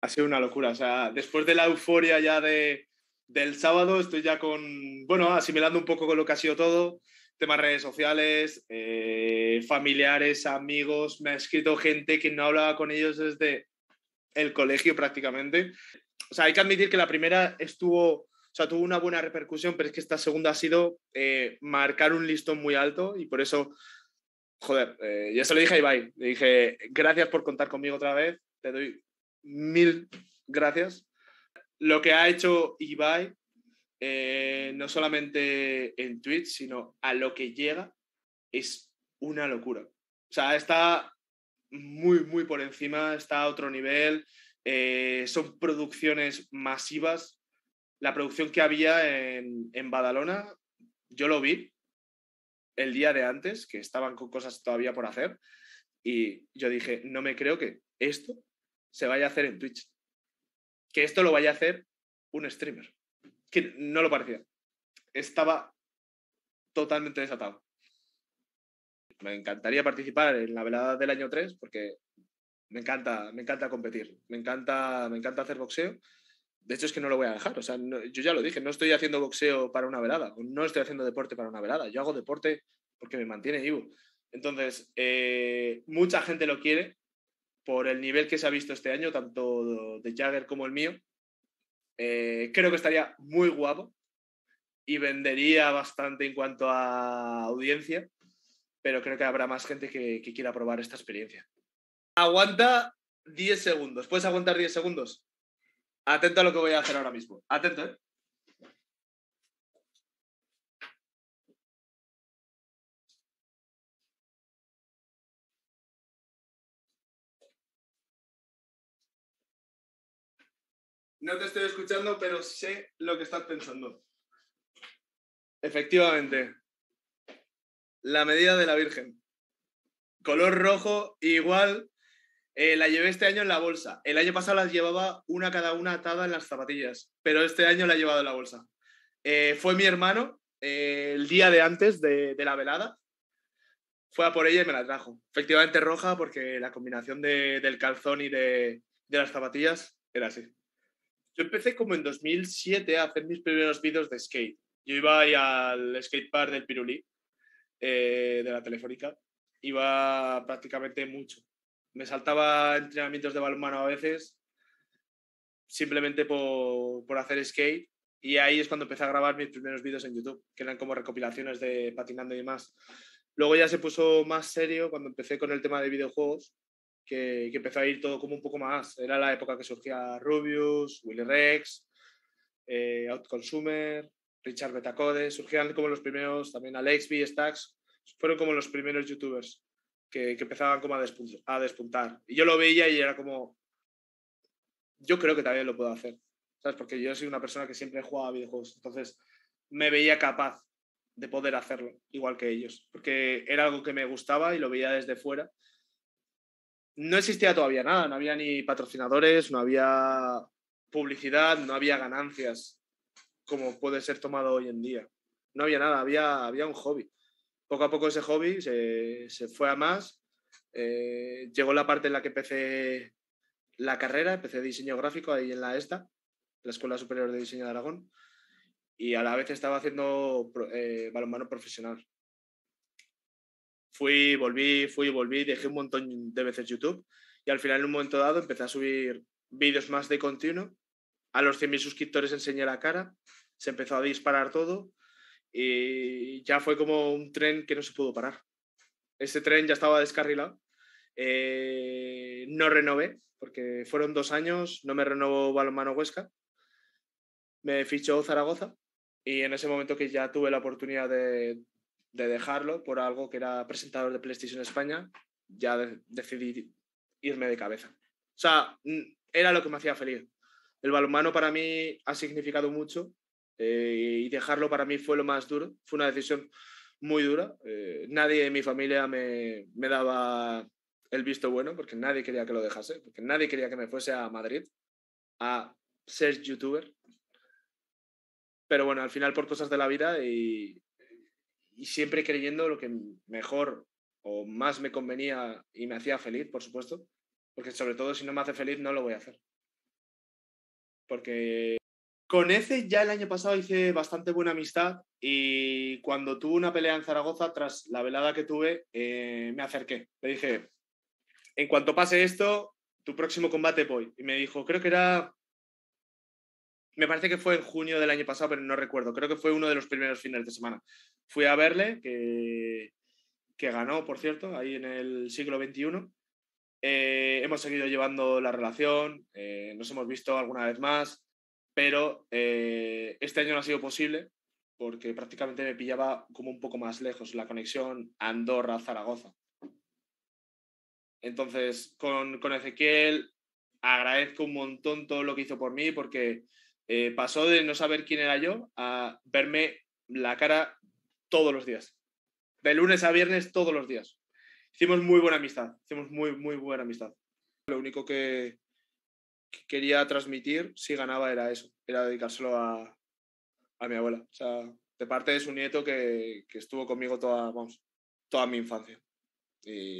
ha sido una locura. O sea, después de la euforia ya de, del sábado, estoy ya con, bueno, asimilando un poco con lo que ha sido todo. Temas redes sociales, eh, familiares, amigos. Me ha escrito gente que no hablaba con ellos desde el colegio prácticamente. O sea, hay que admitir que la primera estuvo, o sea, tuvo una buena repercusión, pero es que esta segunda ha sido eh, marcar un listón muy alto y por eso, joder, eh, ya se lo dije a Ibai. Le dije, gracias por contar conmigo otra vez. Te doy mil gracias. Lo que ha hecho Ibai, eh, no solamente en Twitch, sino a lo que llega, es una locura. O sea, está muy, muy por encima, está a otro nivel. Eh, son producciones masivas. La producción que había en, en Badalona, yo lo vi el día de antes, que estaban con cosas todavía por hacer, y yo dije, no me creo que esto se vaya a hacer en Twitch. Que esto lo vaya a hacer un streamer. Que no lo parecía. Estaba totalmente desatado. Me encantaría participar en la velada del año 3 porque me encanta, me encanta competir, me encanta, me encanta hacer boxeo. De hecho, es que no lo voy a dejar. O sea, yo ya lo dije, no estoy haciendo boxeo para una velada, no estoy haciendo deporte para una velada. Yo hago deporte porque me mantiene vivo. Entonces, eh, mucha gente lo quiere, por el nivel que se ha visto este año, tanto de Jagger como el mío, eh, creo que estaría muy guapo y vendería bastante en cuanto a audiencia, pero creo que habrá más gente que, que quiera probar esta experiencia. Aguanta 10 segundos. ¿Puedes aguantar 10 segundos? Atento a lo que voy a hacer ahora mismo. Atento, ¿eh? No te estoy escuchando, pero sé lo que estás pensando. Efectivamente. La medida de la Virgen. Color rojo, igual. Eh, la llevé este año en la bolsa. El año pasado las llevaba una cada una atada en las zapatillas, pero este año la he llevado en la bolsa. Eh, fue mi hermano eh, el día de antes de, la velada, fue a por ella y me la trajo. Efectivamente roja porque la combinación del calzón y de, las zapatillas era así. Yo empecé como en 2007 a hacer mis primeros vídeos de skate. Yo iba ahí al skatepark del Pirulí, eh, de la Telefónica. Iba prácticamente mucho. Me saltaba entrenamientos de balonmano a veces, simplemente por, por hacer skate. Y ahí es cuando empecé a grabar mis primeros vídeos en YouTube, que eran como recopilaciones de patinando y demás. Luego ya se puso más serio cuando empecé con el tema de videojuegos que, empezó a ir todo como un poco más. Era la época que surgía Rubius, Willy Rex, eh, Outconsumer, Richard Betacode, surgían como los primeros, también Alex B. Stacks, fueron como los primeros youtubers que, empezaban como a, despuntar, a despuntar. Y yo lo veía y era como, yo creo que también lo puedo hacer, ¿sabes? Porque yo soy una persona que siempre jugaba videojuegos, entonces me veía capaz de poder hacerlo, igual que ellos, porque era algo que me gustaba y lo veía desde fuera no existía todavía nada, no había ni patrocinadores, no había publicidad, no había ganancias como puede ser tomado hoy en día. No había nada, había, había un hobby. Poco a poco ese hobby se, fue a más. Eh, llegó la parte en la que empecé la carrera, empecé diseño gráfico ahí en la ESTA, la Escuela Superior de Diseño de Aragón, y a la vez estaba haciendo eh, balonmano profesional fui, volví, fui, volví, dejé un montón de veces YouTube y al final en un momento dado empecé a subir vídeos más de continuo. A los 100.000 suscriptores enseñé la cara, se empezó a disparar todo y ya fue como un tren que no se pudo parar. Ese tren ya estaba descarrilado. Eh, no renové, porque fueron dos años, no me renovó Balonmano Huesca. Me fichó Zaragoza y en ese momento que ya tuve la oportunidad de, de dejarlo por algo que era presentador de PlayStation España, ya decidí irme de cabeza. O sea, mm, era lo que me hacía feliz. El balonmano para mí ha significado mucho eh, y dejarlo para mí fue lo más duro. Fue una decisión muy dura. Eh, nadie en mi familia me, me, daba el visto bueno porque nadie quería que lo dejase, porque nadie quería que me fuese a Madrid a ser youtuber. Pero bueno, al final por cosas de la vida y y siempre creyendo lo que mejor o más me convenía y me hacía feliz, por supuesto, porque sobre todo si no me hace feliz no lo voy a hacer. Porque con ese ya el año pasado hice bastante buena amistad y cuando tuve una pelea en Zaragoza, tras la velada que tuve, eh, me acerqué. Le dije, en cuanto pase esto, tu próximo combate voy. Y me dijo, creo que era me parece que fue en junio del año pasado, pero no recuerdo, creo que fue uno de los primeros fines de semana. Fui a verle, que, que ganó, por cierto, ahí en el siglo XXI. Eh, hemos seguido llevando la relación, eh, nos hemos visto alguna vez más, pero eh, este año no ha sido posible porque prácticamente me pillaba como un poco más lejos la conexión Andorra-Zaragoza. Entonces, con Ezequiel agradezco un montón todo lo que hizo por mí porque eh, pasó de no saber quién era yo a verme la cara todos los días. De lunes a viernes, todos los días. Hicimos muy buena amistad, hicimos muy, muy buena amistad. Lo único que, quería transmitir si ganaba era eso, era dedicárselo a, a mi abuela. O sea, de parte de su nieto que, que estuvo conmigo toda, vamos, toda mi infancia. Y...